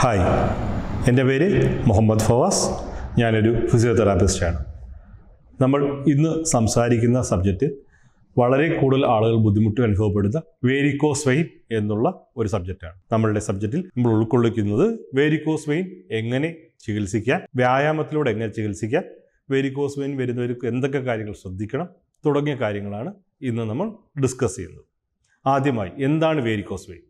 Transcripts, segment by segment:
hi എൻ്റെ പേര് മുഹമ്മദ് ഫവാസ് ഞാനൊരു ഫിസിയോതെറാപ്പിസ്റ്റാണ് നമ്മൾ ഇന്ന് സംസാരിക്കുന്ന സബ്ജക്റ്റ് വളരെ കൂടുതൽ ആളുകൾ ബുദ്ധിമുട്ട് അനുഭവപ്പെടുന്ന വേരിക്കോസ് വെയിൻ എന്നുള്ള ഒരു സബ്ജക്റ്റാണ് നമ്മളുടെ സബ്ജക്റ്റിൽ നമ്മൾ ഉൾക്കൊള്ളിക്കുന്നത് വേരിക്കോസ് വെയിൻ എങ്ങനെ ചികിത്സിക്കാം വ്യായാമത്തിലൂടെ എങ്ങനെ ചികിത്സിക്കാം വേരിക്കോസ് വെയിൻ വരുന്നവർക്ക് എന്തൊക്കെ കാര്യങ്ങൾ ശ്രദ്ധിക്കണം തുടങ്ങിയ കാര്യങ്ങളാണ് ഇന്ന് നമ്മൾ ഡിസ്കസ് ചെയ്യുന്നത് ആദ്യമായി എന്താണ് വേരിക്കോസ് വെയിൻ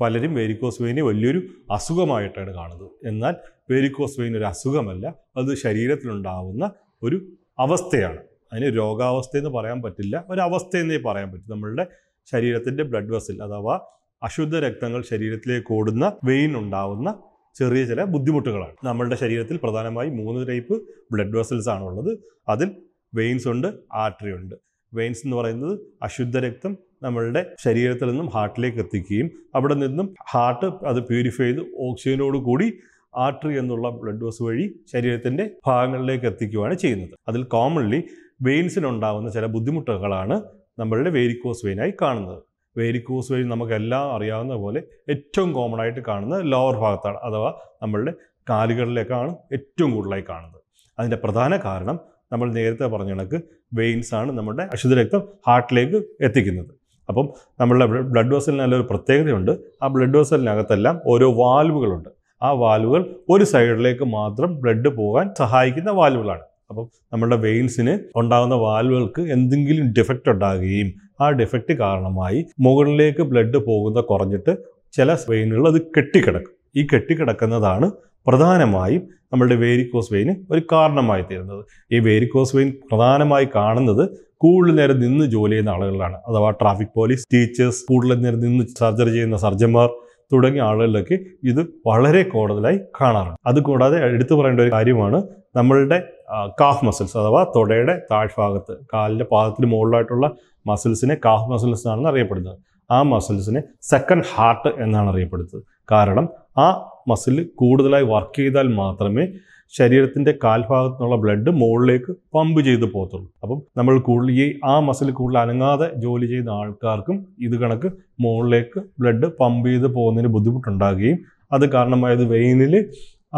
പലരും വേരിക്കോസ് വെയിനെ വലിയൊരു അസുഖമായിട്ടാണ് കാണുന്നത് എന്നാൽ വേരിക്കോസ് വെയിൻ ഒരു അസുഖമല്ല അത് ശരീരത്തിലുണ്ടാവുന്ന ഒരു അവസ്ഥയാണ് അതിന് രോഗാവസ്ഥ എന്ന് പറയാൻ പറ്റില്ല അവസ്ഥ എന്നേ പറയാൻ പറ്റും നമ്മളുടെ ശരീരത്തിൻ്റെ ബ്ലഡ് വെസിൽ അഥവാ അശുദ്ധ രക്തങ്ങൾ ശരീരത്തിലേക്ക് ഓടുന്ന വെയിൻ ഉണ്ടാവുന്ന ചെറിയ ചില ബുദ്ധിമുട്ടുകളാണ് നമ്മളുടെ ശരീരത്തിൽ പ്രധാനമായി മൂന്ന് ടൈപ്പ് ബ്ലഡ് വെസൽസ് ആണുള്ളത് അതിൽ വെയിൻസ് ഉണ്ട് ആർട്ടറി ഉണ്ട് വെയിൻസ് എന്ന് പറയുന്നത് അശുദ്ധ രക്തം നമ്മളുടെ ശരീരത്തിൽ നിന്നും ഹാർട്ടിലേക്ക് എത്തിക്കുകയും അവിടെ നിന്നും ഹാർട്ട് അത് പ്യൂരിഫൈ ചെയ്ത് ഓക്സിജനോട് കൂടി ആർട്ടറി എന്നുള്ള ബ്ലഡ് വസ് വഴി ശരീരത്തിൻ്റെ ഭാഗങ്ങളിലേക്ക് എത്തിക്കുകയാണ് ചെയ്യുന്നത് അതിൽ കോമൺലി വെയിൻസിനുണ്ടാകുന്ന ചില ബുദ്ധിമുട്ടുകളാണ് നമ്മളുടെ വേരിക്കോസ് വെയിനായി കാണുന്നത് വേരിക്കോസ് വെയിൻ നമുക്കെല്ലാം അറിയാവുന്ന പോലെ ഏറ്റവും കോമൺ ആയിട്ട് കാണുന്ന ലോവർ ഭാഗത്താണ് അഥവാ നമ്മളുടെ കാലുകളിലേക്കാണ് ഏറ്റവും കൂടുതലായി കാണുന്നത് അതിൻ്റെ പ്രധാന കാരണം നമ്മൾ നേരത്തെ പറഞ്ഞ കണക്ക് വെയിൻസ് ആണ് നമ്മുടെ അശുദ്ധ രക്തം ഹാർട്ടിലേക്ക് എത്തിക്കുന്നത് അപ്പം നമ്മളുടെ ബ്ലഡ് വെസലിന് നല്ലൊരു പ്രത്യേകതയുണ്ട് ആ ബ്ലഡ് വെസലിനകത്തെല്ലാം ഓരോ വാൽവുകളുണ്ട് ആ വാൽവുകൾ ഒരു സൈഡിലേക്ക് മാത്രം ബ്ലഡ് പോകാൻ സഹായിക്കുന്ന വാൽവുകളാണ് അപ്പം നമ്മുടെ വെയിൻസിന് ഉണ്ടാകുന്ന വാൽവുകൾക്ക് എന്തെങ്കിലും ഡിഫക്റ്റ് ഉണ്ടാകുകയും ആ ഡിഫക്റ്റ് കാരണമായി മുകളിലേക്ക് ബ്ലഡ് പോകുന്ന കുറഞ്ഞിട്ട് ചില വെയിനുകൾ അത് കെട്ടിക്കിടക്കും ഈ കെട്ടിക്കിടക്കുന്നതാണ് പ്രധാനമായും നമ്മളുടെ വേരിക്കോസ് വെയിന് ഒരു കാരണമായി തീരുന്നത് ഈ വേരിക്കോസ് വെയിൻ പ്രധാനമായി കാണുന്നത് കൂടുതൽ നേരം നിന്ന് ജോലി ചെയ്യുന്ന ആളുകളിലാണ് അഥവാ ട്രാഫിക് പോലീസ് ടീച്ചേഴ്സ് കൂടുതൽ നേരം നിന്ന് സർജറി ചെയ്യുന്ന സർജന്മാർ തുടങ്ങിയ ആളുകളിലൊക്കെ ഇത് വളരെ കൂടുതലായി കാണാറുണ്ട് അതുകൂടാതെ എടുത്തു പറയേണ്ട ഒരു കാര്യമാണ് നമ്മളുടെ കാഫ് മസിൽസ് അഥവാ തൊടയുടെ താഴ്ഭാഗത്ത് കാലിൻ്റെ പാദത്തിന് മുകളിലായിട്ടുള്ള മസിൽസിനെ കാഫ് മസിൽസ് ആണെന്ന് അറിയപ്പെടുന്നത് ആ മസിൽസിനെ സെക്കൻഡ് ഹാർട്ട് എന്നാണ് അറിയപ്പെടുന്നത് കാരണം ആ മസിൽ കൂടുതലായി വർക്ക് ചെയ്താൽ മാത്രമേ ശരീരത്തിൻ്റെ കാൽഭാഗത്തു നിന്നുള്ള ബ്ലഡ് മുകളിലേക്ക് പമ്പ് ചെയ്ത് പോകത്തുള്ളൂ അപ്പം നമ്മൾ കൂടുതൽ ഈ ആ മസിൽ കൂടുതൽ അനങ്ങാതെ ജോലി ചെയ്യുന്ന ആൾക്കാർക്കും ഇത് കണക്ക് മുകളിലേക്ക് ബ്ലഡ് പമ്പ് ചെയ്ത് പോകുന്നതിന് ബുദ്ധിമുട്ടുണ്ടാകുകയും അത് കാരണമായത് വെയിനിൽ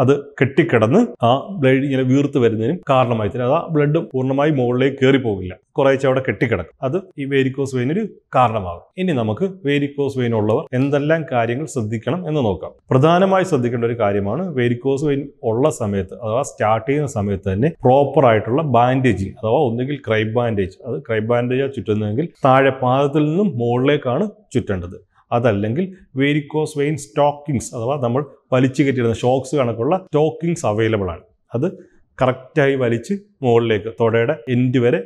അത് കെട്ടിക്കിടന്ന് ആ ബ്ലേഡ് ഇങ്ങനെ വീർത്ത് വരുന്നതിനും കാരണമായി തരും അത് ആ ബ്ലഡ് പൂർണ്ണമായി മുകളിലേക്ക് കയറി പോകില്ല കുറേശ്ശെ അവിടെ കെട്ടിക്കിടക്കും അത് ഈ വേരിക്കോസ് വെയിനൊരു കാരണമാകും ഇനി നമുക്ക് വേരിക്കോസ് വെയിൻ ഉള്ളവർ എന്തെല്ലാം കാര്യങ്ങൾ ശ്രദ്ധിക്കണം എന്ന് നോക്കാം പ്രധാനമായി ശ്രദ്ധിക്കേണ്ട ഒരു കാര്യമാണ് വേരിക്കോസ് വെയിൻ ഉള്ള സമയത്ത് അഥവാ സ്റ്റാർട്ട് ചെയ്യുന്ന സമയത്ത് തന്നെ പ്രോപ്പർ ആയിട്ടുള്ള ബാൻഡേജിങ് അഥവാ ഒന്നുകിൽ ക്രൈബ് ബാൻഡേജ് അത് ക്രൈബ് ബാൻഡേജ് ചുറ്റുന്നതെങ്കിൽ താഴെ പാദത്തിൽ നിന്നും മുകളിലേക്കാണ് ചുറ്റേണ്ടത് അതല്ലെങ്കിൽ വെരിക്കോസ് വെയിൻ സ്റ്റോക്കിങ്സ് അഥവാ നമ്മൾ വലിച്ചു കെട്ടിയിരുന്ന ഷോക്സ് കണക്കുള്ള സ്റ്റോക്കിങ്സ് അവൈലബിൾ ആണ് അത് കറക്റ്റായി വലിച്ച് മുകളിലേക്ക് തൊടയുടെ എൻഡ് വരെ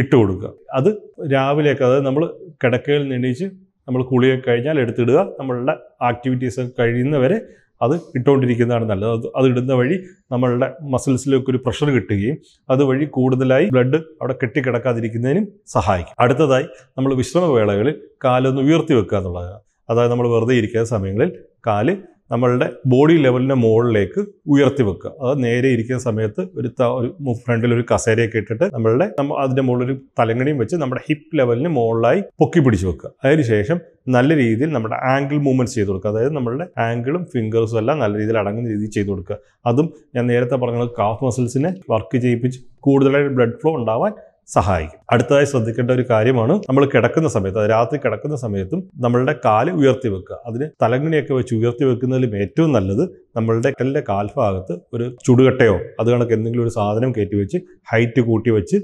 ഇട്ട് കൊടുക്കുക അത് രാവിലെയൊക്കെ അതായത് നമ്മൾ കിടക്കയിൽ നിണീച്ച് നമ്മൾ കുളിയൊക്കെ കഴിഞ്ഞാൽ എടുത്തിടുക നമ്മളുടെ ആക്ടിവിറ്റീസ് കഴിയുന്നവരെ അത് ഇട്ടുകൊണ്ടിരിക്കുന്നതാണ് നല്ലത് അത് അത് ഇടുന്ന വഴി നമ്മളുടെ മസിൽസിലേക്ക് ഒരു പ്രഷർ കിട്ടുകയും അതുവഴി കൂടുതലായി ബ്ലഡ് അവിടെ കെട്ടിക്കിടക്കാതിരിക്കുന്നതിനും സഹായിക്കും അടുത്തതായി നമ്മൾ വിശ്രമവേളകളിൽ കാലൊന്ന് ഉയർത്തി വെക്കുക എന്നുള്ളതാണ് അതായത് നമ്മൾ വെറുതെ ഇരിക്കുന്ന സമയങ്ങളിൽ കാല് നമ്മളുടെ ബോഡി ലെവലിൻ്റെ മുകളിലേക്ക് ഉയർത്തി വെക്കുക അത് നേരെ ഇരിക്കുന്ന സമയത്ത് ഒരു ഒരു ഫ്രണ്ടിൽ ഒരു കസേരയൊക്കെ ഇട്ടിട്ട് നമ്മളുടെ നമ്മൾ അതിൻ്റെ മുകളിലൊരു തലങ്ങണിയും വെച്ച് നമ്മുടെ ഹിപ്പ് ലെവലിന് മുകളിലായി പൊക്കി പിടിച്ച് വെക്കുക അതിനുശേഷം നല്ല രീതിയിൽ നമ്മുടെ ആംഗിൾ മൂവ്മെൻറ്റ്സ് ചെയ്ത് കൊടുക്കുക അതായത് നമ്മളുടെ ആംഗിളും ഫിംഗേഴ്സും എല്ലാം നല്ല രീതിയിൽ അടങ്ങുന്ന രീതിയിൽ ചെയ്ത് കൊടുക്കുക അതും ഞാൻ നേരത്തെ പറഞ്ഞ കാഫ് മസിൽസിനെ വർക്ക് ചെയ്യിപ്പിച്ച് കൂടുതലായിട്ട് ബ്ലഡ് ഫ്ലോ ഉണ്ടാവാൻ സഹായിക്കും അടുത്തതായി ശ്രദ്ധിക്കേണ്ട ഒരു കാര്യമാണ് നമ്മൾ കിടക്കുന്ന സമയത്ത് രാത്രി കിടക്കുന്ന സമയത്തും നമ്മളുടെ കാല് ഉയർത്തി വെക്കുക അതിന് തലങ്ങണിയൊക്കെ വെച്ച് ഉയർത്തി വെക്കുന്നതിലും ഏറ്റവും നല്ലത് നമ്മളുടെ കല്ലിൻ്റെ കാൽഭാഗത്ത് ഒരു ചുടുകട്ടയോ അത് കണക്ക് എന്തെങ്കിലും ഒരു സാധനം കയറ്റി വെച്ച് ഹൈറ്റ് കൂട്ടി വെച്ച്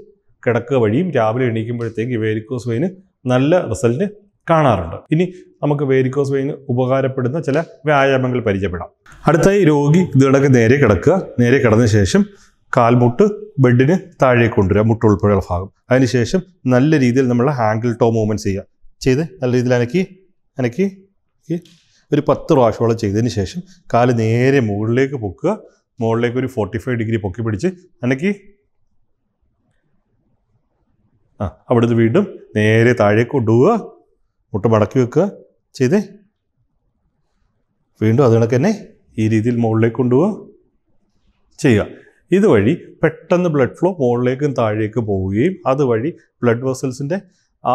കിടക്കുക വഴിയും രാവിലെ എണീക്കുമ്പോഴത്തേക്ക് വേരിക്കോസ് വെയിന് നല്ല റിസൾട്ട് കാണാറുണ്ട് ഇനി നമുക്ക് വേരിക്കോസ് വെയിന് ഉപകാരപ്പെടുന്ന ചില വ്യായാമങ്ങൾ പരിചയപ്പെടാം അടുത്തായി രോഗി ഇതിടക്ക് നേരെ കിടക്കുക നേരെ കിടന്ന ശേഷം കാൽമുട്ട് ബെഡിന് താഴേക്ക് കൊണ്ടുവരിക ഉൾപ്പെടെയുള്ള ഭാഗം അതിനുശേഷം നല്ല രീതിയിൽ നമ്മൾ ഹാങ്കിൾ ടോ മൂവ്മെൻറ്റ് ചെയ്യുക ചെയ്ത് നല്ല രീതിയിൽ അനക്കി അനക്കി ഒരു പത്ത് പ്രാവശ്യമുള്ള ചെയ്തതിന് ശേഷം കാല് നേരെ മുകളിലേക്ക് പൊക്കുക മുകളിലേക്ക് ഒരു ഫോർട്ടി ഫൈവ് ഡിഗ്രി പൊക്കി പിടിച്ച് അനക്കി ആ അവിടുന്ന് വീണ്ടും നേരെ താഴേക്ക് കൊണ്ടുപോവുക മുട്ട മടക്കി വെക്കുക ചെയ്ത് വീണ്ടും അത് തന്നെ ഈ രീതിയിൽ മുകളിലേക്ക് കൊണ്ടുപോവുക ചെയ്യുക ഇതുവഴി പെട്ടെന്ന് ബ്ലഡ് ഫ്ലോ മുകളിലേക്കും താഴേക്ക് പോവുകയും അതുവഴി ബ്ലഡ് വെസൽസിൻ്റെ ആ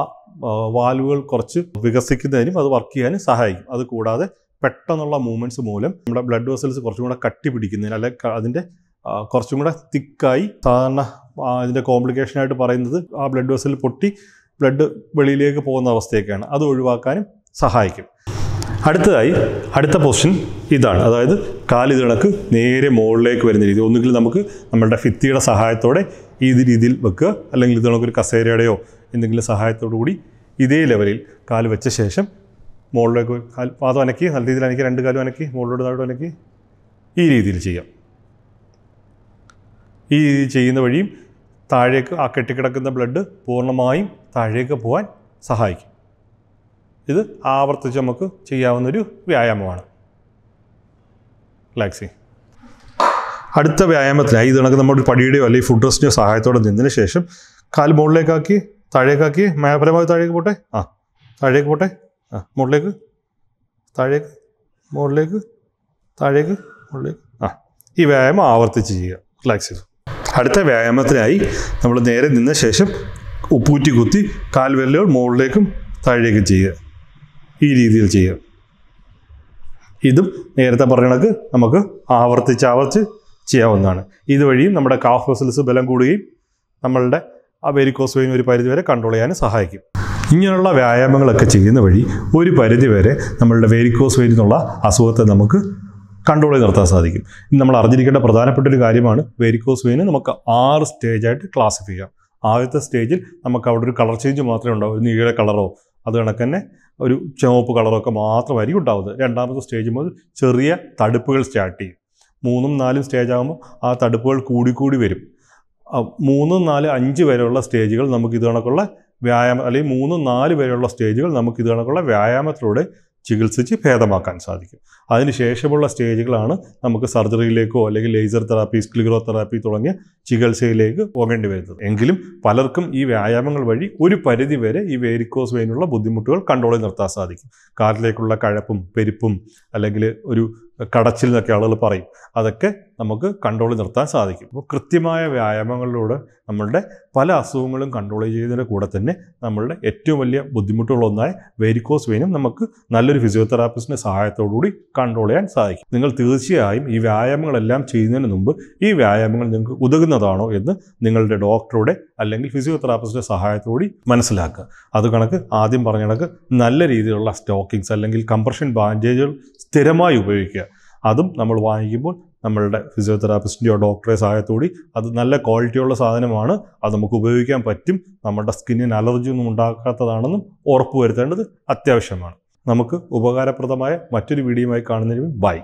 വാൽവുകൾ കുറച്ച് വികസിക്കുന്നതിനും അത് വർക്ക് ചെയ്യാനും സഹായിക്കും അത് കൂടാതെ പെട്ടെന്നുള്ള മൂവ്മെൻറ്റ്സ് മൂലം നമ്മുടെ ബ്ലഡ് വെസൽസ് കുറച്ചും കൂടെ കട്ടി പിടിക്കുന്നതിന് അല്ലെങ്കിൽ അതിൻ്റെ കുറച്ചും കൂടെ തിക്കായി സാധാരണ അതിൻ്റെ കോംപ്ലിക്കേഷനായിട്ട് പറയുന്നത് ആ ബ്ലഡ് വെസൽ പൊട്ടി ബ്ലഡ് വെളിയിലേക്ക് പോകുന്ന അവസ്ഥയൊക്കെയാണ് അത് ഒഴിവാക്കാനും സഹായിക്കും അടുത്തതായി അടുത്ത പൊസിഷൻ ഇതാണ് അതായത് കാലിത് കണക്ക് നേരെ മുകളിലേക്ക് വരുന്ന രീതി ഒന്നുകിൽ നമുക്ക് നമ്മളുടെ ഫിത്തിയുടെ സഹായത്തോടെ ഈ രീതിയിൽ വെക്കുക അല്ലെങ്കിൽ ഇത് കണക്കൊരു കസേരയുടെയോ എന്തെങ്കിലും സഹായത്തോടു കൂടി ഇതേ ലെവലിൽ കാല് വെച്ച ശേഷം മുകളിലേക്ക് കാൽ പാദം അനക്കി നല്ല രീതിയിൽ അനക്കി രണ്ട് കാലും അനക്കി മുകളിലോട് താഴോട്ട് അനക്കി ഈ രീതിയിൽ ചെയ്യാം ഈ രീതിയിൽ ചെയ്യുന്ന വഴിയും താഴേക്ക് ആ കെട്ടിക്കിടക്കുന്ന ബ്ലഡ് പൂർണ്ണമായും താഴേക്ക് പോകാൻ സഹായിക്കും ഇത് ആവർത്തിച്ച് നമുക്ക് ചെയ്യാവുന്നൊരു വ്യായാമമാണ് റിലാക്സിങ് അടുത്ത വ്യായാമത്തിനായി ഇത് കണക്ക് നമ്മുടെ പടിയുടെയോ അല്ലെങ്കിൽ ഫുഡ് റെസ്റ്റിൻ്റെ സഹായത്തോടെ നിന്നതിന് ശേഷം കാൽ മുകളിലേക്കാക്കി താഴേക്കാക്കി മയപരമായി താഴേക്ക് പോട്ടെ ആ താഴേക്ക് പോട്ടെ ആ മുകളിലേക്ക് താഴേക്ക് മുകളിലേക്ക് താഴേക്ക് മുകളിലേക്ക് ആ ഈ വ്യായാമം ആവർത്തിച്ച് ചെയ്യുക റിലാക്സ് ചെയ്തു അടുത്ത വ്യായാമത്തിനായി നമ്മൾ നേരെ നിന്ന ശേഷം ഉപ്പൂറ്റി കുത്തി കാൽവെല്ലുകൾ മുകളിലേക്കും താഴേക്കും ചെയ്യുക ഈ രീതിയിൽ ചെയ്യും ഇതും നേരത്തെ പറഞ്ഞ കണക്ക് നമുക്ക് ആവർത്തിച്ച് ആവർത്തിച്ച് ചെയ്യാവുന്നതാണ് ഇതുവഴിയും നമ്മുടെ കാഫ് മസിൽസ് ബലം കൂടുകയും നമ്മളുടെ ആ വെരിക്കോസ് വെയിൻ ഒരു പരിധിവരെ കൺട്രോൾ ചെയ്യാൻ സഹായിക്കും ഇങ്ങനെയുള്ള വ്യായാമങ്ങളൊക്കെ ചെയ്യുന്ന വഴി ഒരു പരിധിവരെ നമ്മളുടെ വെരിക്കോസ് വെയിൻ എന്നുള്ള അസുഖത്തെ നമുക്ക് കൺട്രോൾ ചെയ്ത് നിർത്താൻ സാധിക്കും നമ്മൾ അറിഞ്ഞിരിക്കേണ്ട പ്രധാനപ്പെട്ട ഒരു കാര്യമാണ് വെരിക്കോസ് വെയിന് നമുക്ക് ആറ് സ്റ്റേജായിട്ട് ക്ലാസിഫൈ ചെയ്യാം ആദ്യത്തെ സ്റ്റേജിൽ നമുക്ക് അവിടെ ഒരു കളർ ചേഞ്ച് മാത്രമേ ഉണ്ടാവൂ ഒരു നീല കളറോ അത് കണക്ക് തന്നെ ഒരു ചുവപ്പ് കളറൊക്കെ മാത്രമായിരിക്കും ഉണ്ടാവുന്നത് രണ്ടാമത്തെ സ്റ്റേജ് മുതൽ ചെറിയ തടുപ്പുകൾ സ്റ്റാർട്ട് ചെയ്യും മൂന്നും നാലും സ്റ്റേജ് ആകുമ്പോൾ ആ തടുപ്പുകൾ കൂടിക്കൂടി വരും മൂന്ന് നാല് അഞ്ച് വരെയുള്ള സ്റ്റേജുകൾ നമുക്ക് ഇത് കണക്കുള്ള വ്യായാമം അല്ലെങ്കിൽ മൂന്ന് നാല് വരെയുള്ള സ്റ്റേജുകൾ നമുക്ക് ഇത് കണക്കുള്ള വ്യായാമത്തിലൂടെ ചികിത്സിച്ച് ഭേദമാക്കാൻ സാധിക്കും അതിനുശേഷമുള്ള സ്റ്റേജുകളാണ് നമുക്ക് സർജറിയിലേക്കോ അല്ലെങ്കിൽ ലേസർ തെറാപ്പി സ്ക്ലിറോ തെറാപ്പി തുടങ്ങിയ ചികിത്സയിലേക്ക് പോകേണ്ടി വരുന്നത് എങ്കിലും പലർക്കും ഈ വ്യായാമങ്ങൾ വഴി ഒരു പരിധി വരെ ഈ വേരിക്കോസ് വെയിനുള്ള ബുദ്ധിമുട്ടുകൾ കൺട്രോളിൽ നിർത്താൻ സാധിക്കും കാലിലേക്കുള്ള കഴപ്പും പെരുപ്പും അല്ലെങ്കിൽ ഒരു കടച്ചിൽ എന്നൊക്കെ ആളുകൾ പറയും അതൊക്കെ നമുക്ക് കൺട്രോൾ നിർത്താൻ സാധിക്കും അപ്പോൾ കൃത്യമായ വ്യായാമങ്ങളിലൂടെ നമ്മളുടെ പല അസുഖങ്ങളും കൺട്രോൾ ചെയ്യുന്നതിൻ്റെ കൂടെ തന്നെ നമ്മളുടെ ഏറ്റവും വലിയ ബുദ്ധിമുട്ടുകളൊന്നായ വെരിക്കോസ് വെയിനും നമുക്ക് നല്ലൊരു ഫിസിയോതെറാപ്പിസ്റ്റിൻ്റെ കൂടി കൺട്രോൾ ചെയ്യാൻ സാധിക്കും നിങ്ങൾ തീർച്ചയായും ഈ വ്യായാമങ്ങളെല്ലാം ചെയ്യുന്നതിന് മുമ്പ് ഈ വ്യായാമങ്ങൾ നിങ്ങൾക്ക് ഉതകുന്നതാണോ എന്ന് നിങ്ങളുടെ ഡോക്ടറുടെ അല്ലെങ്കിൽ ഫിസിയോതെറാപ്പിസ്റ്റിൻ്റെ സഹായത്തോടി മനസ്സിലാക്കുക അത് കണക്ക് ആദ്യം പറഞ്ഞ കണക്ക് നല്ല രീതിയിലുള്ള സ്റ്റോക്കിങ്സ് അല്ലെങ്കിൽ കംപ്രഷൻ ബാൻഡേജുകൾ സ്ഥിരമായി ഉപയോഗിക്കുക അതും നമ്മൾ വാങ്ങിക്കുമ്പോൾ നമ്മളുടെ ഫിസിയോതെറാപ്പിസ്റ്റിൻ്റെയോ ഡോക്ടറെ സഹായത്തോടി അത് നല്ല ക്വാളിറ്റിയുള്ള സാധനമാണ് അത് നമുക്ക് ഉപയോഗിക്കാൻ പറ്റും നമ്മുടെ സ്കിന്നിന് അലർജി ഒന്നും ഉണ്ടാക്കാത്തതാണെന്നും ഉറപ്പുവരുത്തേണ്ടത് അത്യാവശ്യമാണ് നമുക്ക് ഉപകാരപ്രദമായ മറ്റൊരു വീഡിയോയുമായി കാണുന്നതിന് ബൈ